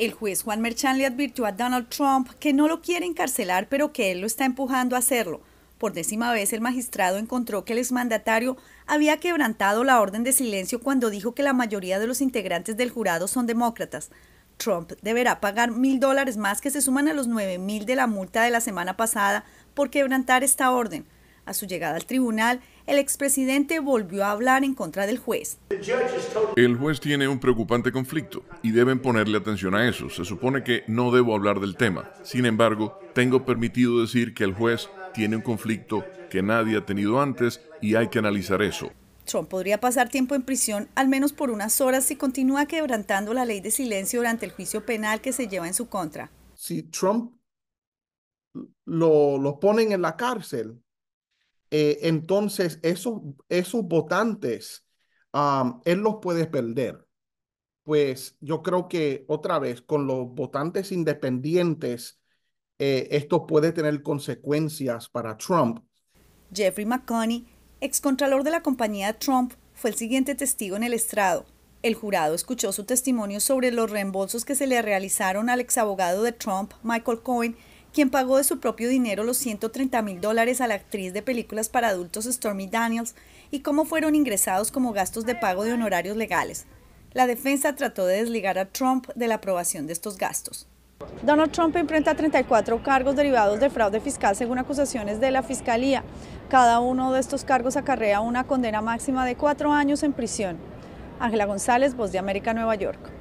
El juez Juan Merchan le advirtió a Donald Trump que no lo quiere encarcelar, pero que él lo está empujando a hacerlo. Por décima vez el magistrado encontró que el exmandatario había quebrantado la orden de silencio cuando dijo que la mayoría de los integrantes del jurado son demócratas. Trump deberá pagar mil dólares más que se suman a los nueve mil de la multa de la semana pasada por quebrantar esta orden. A su llegada al tribunal, el expresidente volvió a hablar en contra del juez. El juez tiene un preocupante conflicto y deben ponerle atención a eso. Se supone que no debo hablar del tema. Sin embargo, tengo permitido decir que el juez tiene un conflicto que nadie ha tenido antes y hay que analizar eso. Trump podría pasar tiempo en prisión al menos por unas horas si continúa quebrantando la ley de silencio durante el juicio penal que se lleva en su contra. Si Trump lo, lo ponen en la cárcel, eh, entonces esos, esos votantes, él los puede perder. Pues yo creo que otra vez con los votantes independientes, eh, esto puede tener consecuencias para Trump. Jeffrey McConney, excontralor de la compañía Trump, fue el siguiente testigo en el estrado. El jurado escuchó su testimonio sobre los reembolsos que se le realizaron al exabogado de Trump, Michael Cohen, quien pagó de su propio dinero los 130 mil dólares a la actriz de películas para adultos Stormy Daniels y cómo fueron ingresados como gastos de pago de honorarios legales. La defensa trató de desligar a Trump de la aprobación de estos gastos. Donald Trump enfrenta 34 cargos derivados de fraude fiscal según acusaciones de la Fiscalía. Cada uno de estos cargos acarrea una condena máxima de cuatro años en prisión. Ángela González, Voz de América, Nueva York.